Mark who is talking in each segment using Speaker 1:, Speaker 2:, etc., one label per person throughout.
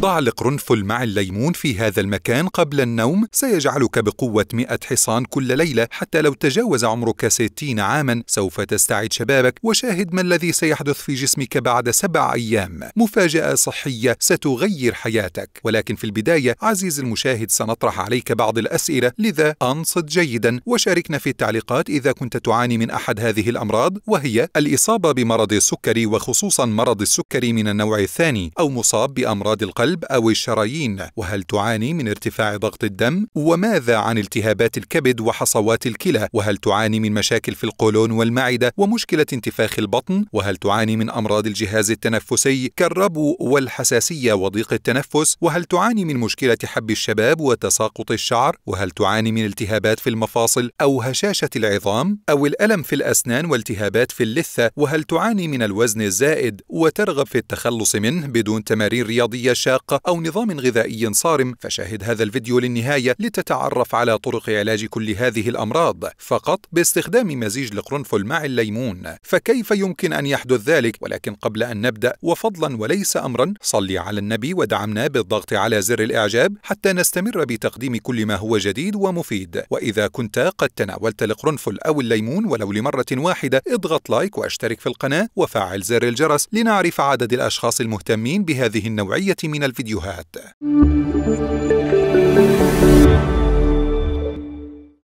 Speaker 1: ضع القرنفل مع الليمون في هذا المكان قبل النوم سيجعلك بقوة 100 حصان كل ليلة حتى لو تجاوز عمرك 60 عاما سوف تستعد شبابك وشاهد ما الذي سيحدث في جسمك بعد سبع أيام مفاجأة صحية ستغير حياتك ولكن في البداية عزيز المشاهد سنطرح عليك بعض الأسئلة لذا أنصت جيدا وشاركنا في التعليقات إذا كنت تعاني من أحد هذه الأمراض وهي الإصابة بمرض السكري وخصوصا مرض السكري من النوع الثاني أو مصاب بأمراض القلب القلب أو الشرايين وهل تعاني من ارتفاع ضغط الدم وماذا عن التهابات الكبد وحصوات الكلى وهل تعاني من مشاكل في القولون والمعدة ومشكلة انتفاخ البطن وهل تعاني من أمراض الجهاز التنفسي كالربو والحساسية وضيق التنفس وهل تعاني من مشكلة حب الشباب وتساقط الشعر وهل تعاني من التهابات في المفاصل أو هشاشة العظام أو الألم في الأسنان والتهابات في اللثة وهل تعاني من الوزن الزائد وترغب في التخلص منه بدون تمارين رياضية شاقة؟ الساق أو نظام غذائي صارم فشاهد هذا الفيديو للنهاية لتتعرف على طرق علاج كل هذه الأمراض فقط باستخدام مزيج القرنفل مع الليمون فكيف يمكن أن يحدث ذلك ولكن قبل أن نبدأ وفضلا وليس أمرا صلي على النبي ودعمنا بالضغط على زر الإعجاب حتى نستمر بتقديم كل ما هو جديد ومفيد وإذا كنت قد تناولت القرنفل أو الليمون ولو لمرة واحدة اضغط لايك واشترك في القناة وفعل زر الجرس لنعرف عدد الأشخاص المهتمين بهذه النوعية من الفيديوهات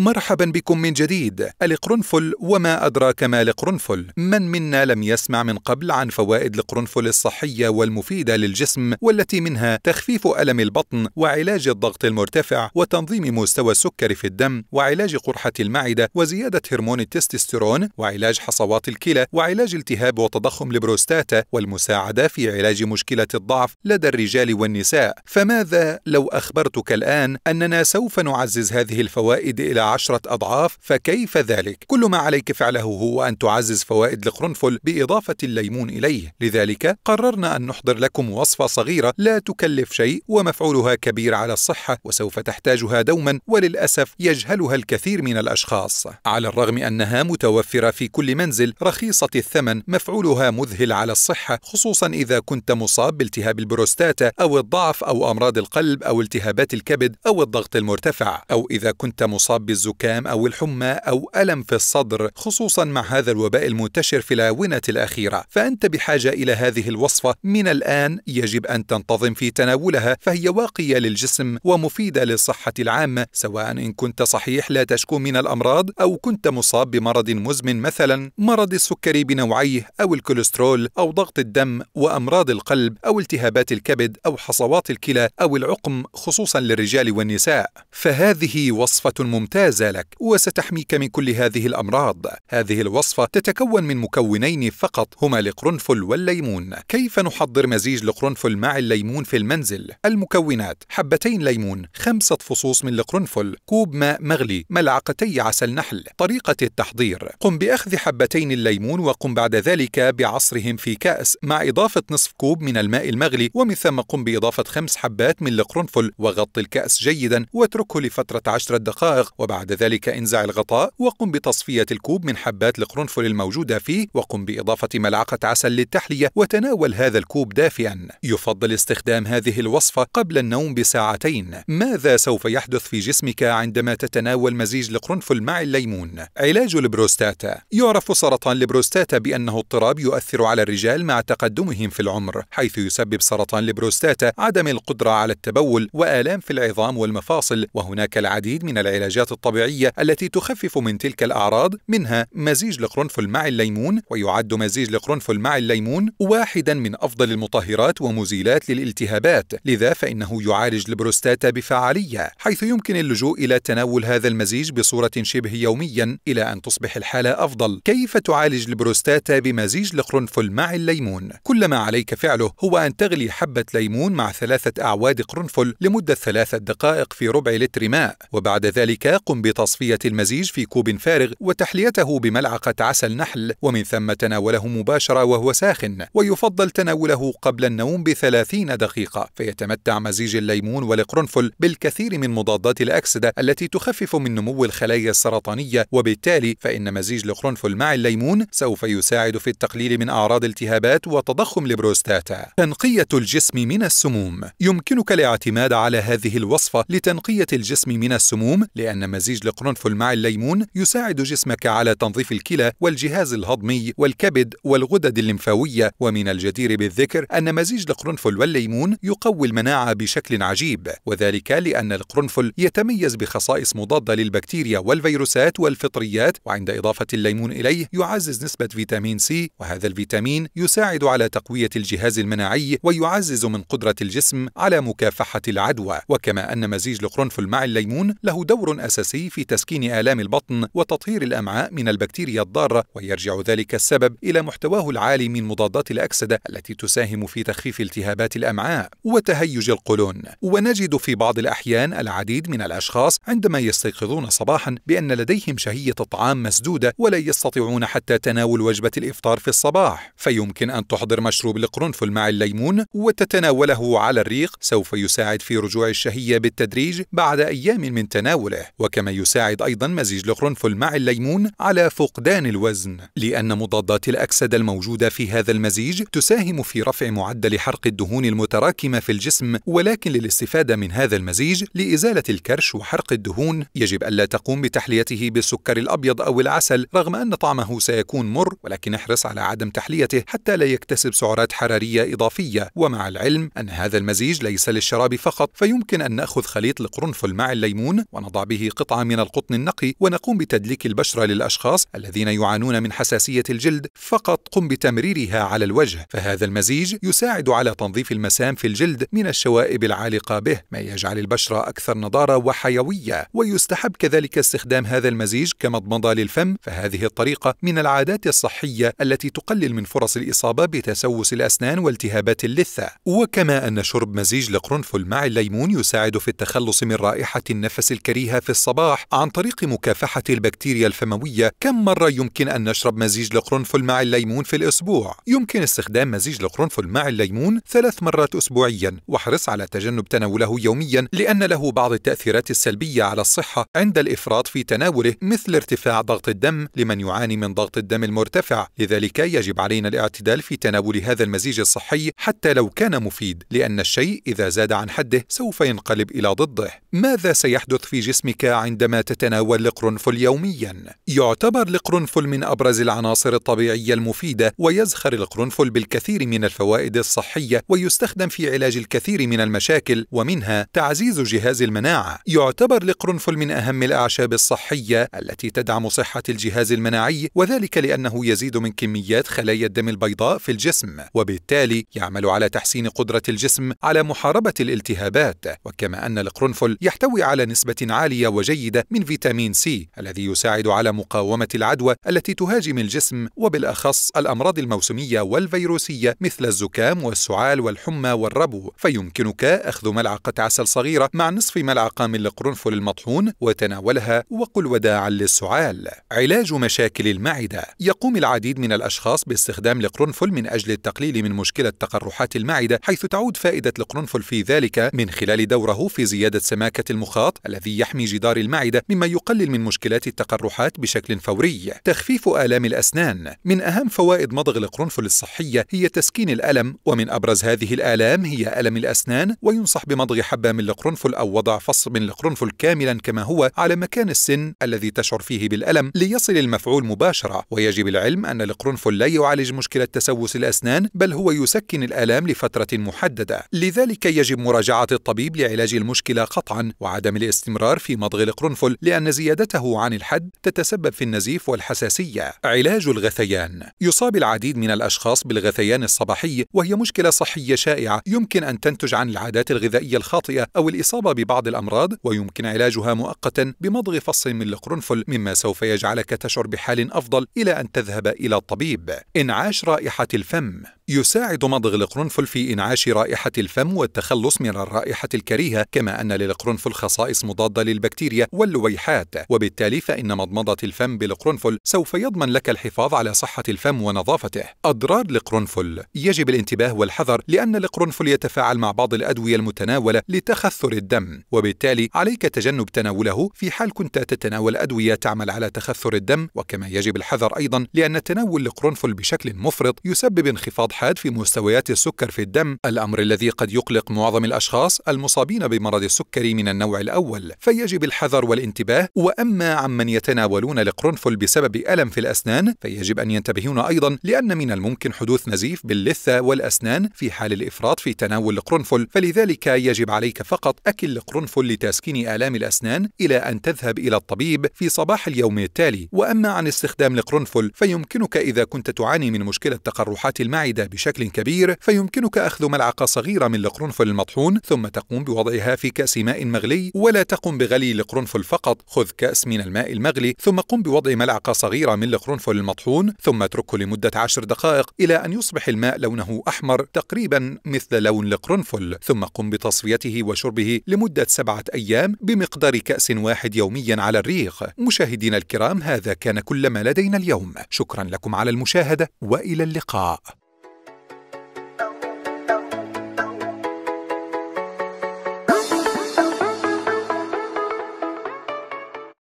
Speaker 1: مرحبا بكم من جديد القرنفل وما أدراك ما القرنفل من منا لم يسمع من قبل عن فوائد القرنفل الصحية والمفيدة للجسم والتي منها تخفيف ألم البطن وعلاج الضغط المرتفع وتنظيم مستوى السكر في الدم وعلاج قرحة المعدة وزيادة هرمون التستوستيرون وعلاج حصوات الكلى وعلاج التهاب وتضخم البروستاتا والمساعدة في علاج مشكلة الضعف لدى الرجال والنساء فماذا لو أخبرتك الآن أننا سوف نعزز هذه الفوائد إلى عشرة أضعاف فكيف ذلك؟ كل ما عليك فعله هو أن تعزز فوائد القرنفل بإضافة الليمون إليه لذلك قررنا أن نحضر لكم وصفة صغيرة لا تكلف شيء ومفعولها كبير على الصحة وسوف تحتاجها دوما وللأسف يجهلها الكثير من الأشخاص على الرغم أنها متوفرة في كل منزل رخيصة الثمن مفعولها مذهل على الصحة خصوصا إذا كنت مصاب بالتهاب البروستاتا أو الضعف أو أمراض القلب أو التهابات الكبد أو الضغط المرتفع أو إذا كنت مصاب الزكام أو الحمى أو ألم في الصدر خصوصا مع هذا الوباء المنتشر في الآونة الأخيرة فأنت بحاجة إلى هذه الوصفة من الآن يجب أن تنتظم في تناولها فهي واقية للجسم ومفيدة للصحة العامة سواء إن كنت صحيح لا تشكو من الأمراض أو كنت مصاب بمرض مزمن مثلا مرض السكري بنوعيه أو الكوليسترول أو ضغط الدم وأمراض القلب أو التهابات الكبد أو حصوات الكلى أو العقم خصوصا للرجال والنساء فهذه وصفة ممتازة زالك وستحميك من كل هذه الأمراض هذه الوصفة تتكون من مكونين فقط هما القرنفل والليمون كيف نحضر مزيج القرنفل مع الليمون في المنزل؟ المكونات حبتين ليمون خمسة فصوص من القرنفل كوب ماء مغلي ملعقتي عسل نحل طريقة التحضير قم بأخذ حبتين الليمون وقم بعد ذلك بعصرهم في كأس مع إضافة نصف كوب من الماء المغلي ومن ثم قم بإضافة خمس حبات من القرنفل وغطي الكأس جيدا واتركه لفترة عشر دقائق وبعد بعد ذلك انزع الغطاء وقم بتصفية الكوب من حبات القرنفل الموجودة فيه وقم بإضافة ملعقة عسل للتحلية وتناول هذا الكوب دافئا يفضل استخدام هذه الوصفة قبل النوم بساعتين ماذا سوف يحدث في جسمك عندما تتناول مزيج القرنفل مع الليمون؟ علاج البروستاتا يعرف سرطان البروستاتا بأنه اضطراب يؤثر على الرجال مع تقدمهم في العمر حيث يسبب سرطان البروستاتا عدم القدرة على التبول وآلام في العظام والمفاصل وهناك العديد من العلاجات الطبيعية التي تخفف من تلك الأعراض منها مزيج القرنفل مع الليمون ويعد مزيج القرنفل مع الليمون واحدا من أفضل المطهرات ومزيلات للالتهابات لذا فإنه يعالج البروستاتا بفعالية حيث يمكن اللجوء إلى تناول هذا المزيج بصورة شبه يوميا إلى أن تصبح الحالة أفضل كيف تعالج البروستاتا بمزيج القرنفل مع الليمون كل ما عليك فعله هو أن تغلي حبة ليمون مع ثلاثة أعواد قرنفل لمدة ثلاثة دقائق في ربع لتر ماء وبعد ذلك قم بتصفية المزيج في كوب فارغ وتحليته بملعقة عسل نحل ومن ثم تناوله مباشرة وهو ساخن ويفضل تناوله قبل النوم بثلاثين دقيقة فيتمتع مزيج الليمون والقرنفل بالكثير من مضادات الأكسدة التي تخفف من نمو الخلايا السرطانية وبالتالي فإن مزيج القرنفل مع الليمون سوف يساعد في التقليل من أعراض التهابات وتضخم البروستاتا تنقية الجسم من السموم يمكنك الاعتماد على هذه الوصفة لتنقية الجسم من السموم لأن مزيج القرنفل مع الليمون يساعد جسمك على تنظيف الكلى والجهاز الهضمي والكبد والغدد الليمفاوية ومن الجدير بالذكر أن مزيج القرنفل والليمون يقوي المناعة بشكل عجيب وذلك لأن القرنفل يتميز بخصائص مضادة للبكتيريا والفيروسات والفطريات وعند إضافة الليمون إليه يعزز نسبة فيتامين سي وهذا الفيتامين يساعد على تقوية الجهاز المناعي ويعزز من قدرة الجسم على مكافحة العدوى وكما أن مزيج القرنفل مع الليمون له دور أساسي الأساسي في تسكين آلام البطن وتطهير الأمعاء من البكتيريا الضارة ويرجع ذلك السبب إلى محتواه العالي من مضادات الأكسدة التي تساهم في تخفيف التهابات الأمعاء وتهيج القولون ونجد في بعض الأحيان العديد من الأشخاص عندما يستيقظون صباحا بأن لديهم شهية طعام مسدودة ولا يستطيعون حتى تناول وجبة الإفطار في الصباح فيمكن أن تحضر مشروب القرنفل مع الليمون وتتناوله على الريق سوف يساعد في رجوع الشهية بالتدريج بعد أيام من تناوله وك كما يساعد أيضا مزيج القرنفل مع الليمون على فقدان الوزن لأن مضادات الأكسدة الموجودة في هذا المزيج تساهم في رفع معدل حرق الدهون المتراكمة في الجسم ولكن للاستفادة من هذا المزيج لإزالة الكرش وحرق الدهون يجب ألا تقوم بتحليته بالسكر الأبيض أو العسل رغم أن طعمه سيكون مر ولكن احرص على عدم تحليته حتى لا يكتسب سعرات حرارية إضافية ومع العلم أن هذا المزيج ليس للشراب فقط فيمكن أن نأخذ خليط القرنفل مع الليمون ونضع به قطعة قطعة من القطن النقي ونقوم بتدليك البشرة للأشخاص الذين يعانون من حساسية الجلد فقط قم بتمريرها على الوجه فهذا المزيج يساعد على تنظيف المسام في الجلد من الشوائب العالقة به ما يجعل البشرة أكثر نضارة وحيوية ويستحب كذلك استخدام هذا المزيج كمضمضة للفم فهذه الطريقة من العادات الصحية التي تقلل من فرص الإصابة بتسوس الأسنان والتهابات اللثة وكما أن شرب مزيج القرنفل مع الليمون يساعد في التخلص من رائحة النفس الكريهة في الصباح الصباح عن طريق مكافحة البكتيريا الفموية كم مرة يمكن أن نشرب مزيج القرنفل مع الليمون في الأسبوع؟ يمكن استخدام مزيج القرنفل مع الليمون ثلاث مرات أسبوعيا واحرص على تجنب تناوله يوميا لأن له بعض التأثيرات السلبية على الصحة عند الإفراط في تناوله مثل ارتفاع ضغط الدم لمن يعاني من ضغط الدم المرتفع لذلك يجب علينا الاعتدال في تناول هذا المزيج الصحي حتى لو كان مفيد لأن الشيء إذا زاد عن حده سوف ينقلب إلى ضده ماذا سيحدث في جسمك عندما تتناول القرنفل يوميا يعتبر القرنفل من أبرز العناصر الطبيعية المفيدة ويزخر القرنفل بالكثير من الفوائد الصحية ويستخدم في علاج الكثير من المشاكل ومنها تعزيز جهاز المناعة يعتبر القرنفل من أهم الأعشاب الصحية التي تدعم صحة الجهاز المناعي وذلك لأنه يزيد من كميات خلايا الدم البيضاء في الجسم وبالتالي يعمل على تحسين قدرة الجسم على محاربة الالتهابات وكما أن القرنفل يحتوي على نسبة عالية وجيدة جيدة من فيتامين سي الذي يساعد على مقاومة العدوى التي تهاجم الجسم وبالأخص الأمراض الموسمية والفيروسية مثل الزكام والسعال والحمى والربو فيمكنك أخذ ملعقة عسل صغيرة مع نصف ملعقة من القرنفل المطحون وتناولها وقل وداعا للسعال علاج مشاكل المعدة يقوم العديد من الأشخاص باستخدام القرنفل من أجل التقليل من مشكلة تقرحات المعدة حيث تعود فائدة القرنفل في ذلك من خلال دوره في زيادة سماكة المخاط الذي يحمي جدار المعدة مما يقلل من مشكلات التقرحات بشكل فوري تخفيف آلام الأسنان من أهم فوائد مضغ القرنفل الصحية هي تسكين الألم ومن أبرز هذه الآلام هي ألم الأسنان وينصح بمضغ حبة من القرنفل أو وضع فص من القرنفل كاملا كما هو على مكان السن الذي تشعر فيه بالألم ليصل المفعول مباشرة ويجب العلم أن القرنفل لا يعالج مشكلة تسوس الأسنان بل هو يسكن الآلام لفترة محددة لذلك يجب مراجعة الطبيب لعلاج المشكلة قطعا وعدم الاستمرار في مضغ القرنفل لأن زيادته عن الحد تتسبب في النزيف والحساسية. علاج الغثيان يصاب العديد من الأشخاص بالغثيان الصباحي وهي مشكلة صحية شائعة يمكن أن تنتج عن العادات الغذائية الخاطئة أو الإصابة ببعض الأمراض ويمكن علاجها مؤقتا بمضغ فص من القرنفل مما سوف يجعلك تشعر بحال أفضل إلى أن تذهب إلى الطبيب. إنعاش رائحة الفم يساعد مضغ القرنفل في إنعاش رائحة الفم والتخلص من الرائحة الكريهة كما أن للقرنفل خصائص مضادة للبكتيريا البكتيريا واللويحات وبالتالي فإن مضمضة الفم بالقرنفل سوف يضمن لك الحفاظ على صحة الفم ونظافته أضرار القرنفل يجب الانتباه والحذر لأن القرنفل يتفاعل مع بعض الأدوية المتناولة لتخثر الدم وبالتالي عليك تجنب تناوله في حال كنت تتناول أدوية تعمل على تخثر الدم وكما يجب الحذر أيضا لأن تناول القرنفل بشكل مفرط يسبب انخفاض حاد في مستويات السكر في الدم الأمر الذي قد يقلق معظم الأشخاص المصابين بمرض السكري من النوع الأول فيجب الحذر الحذر والانتباه وأما عمن يتناولون القرنفل بسبب ألم في الأسنان فيجب أن ينتبهون أيضا لأن من الممكن حدوث نزيف باللثة والأسنان في حال الإفراط في تناول القرنفل فلذلك يجب عليك فقط أكل القرنفل لتسكين آلام الأسنان إلى أن تذهب إلى الطبيب في صباح اليوم التالي وأما عن استخدام القرنفل فيمكنك إذا كنت تعاني من مشكلة تقرحات المعدة بشكل كبير فيمكنك أخذ ملعقة صغيرة من القرنفل المطحون ثم تقوم بوضعها في كأس ماء مغلي ولا تقم بغلي القرنفل القرنفل فقط خذ كأس من الماء المغلي ثم قم بوضع ملعقة صغيرة من القرنفل المطحون ثم اتركه لمدة عشر دقائق إلى أن يصبح الماء لونه أحمر تقريبا مثل لون القرنفل ثم قم بتصفيته وشربه لمدة سبعة أيام بمقدار كأس واحد يوميا على الريق مشاهدينا الكرام هذا كان كل ما لدينا اليوم شكرا لكم على المشاهدة وإلى اللقاء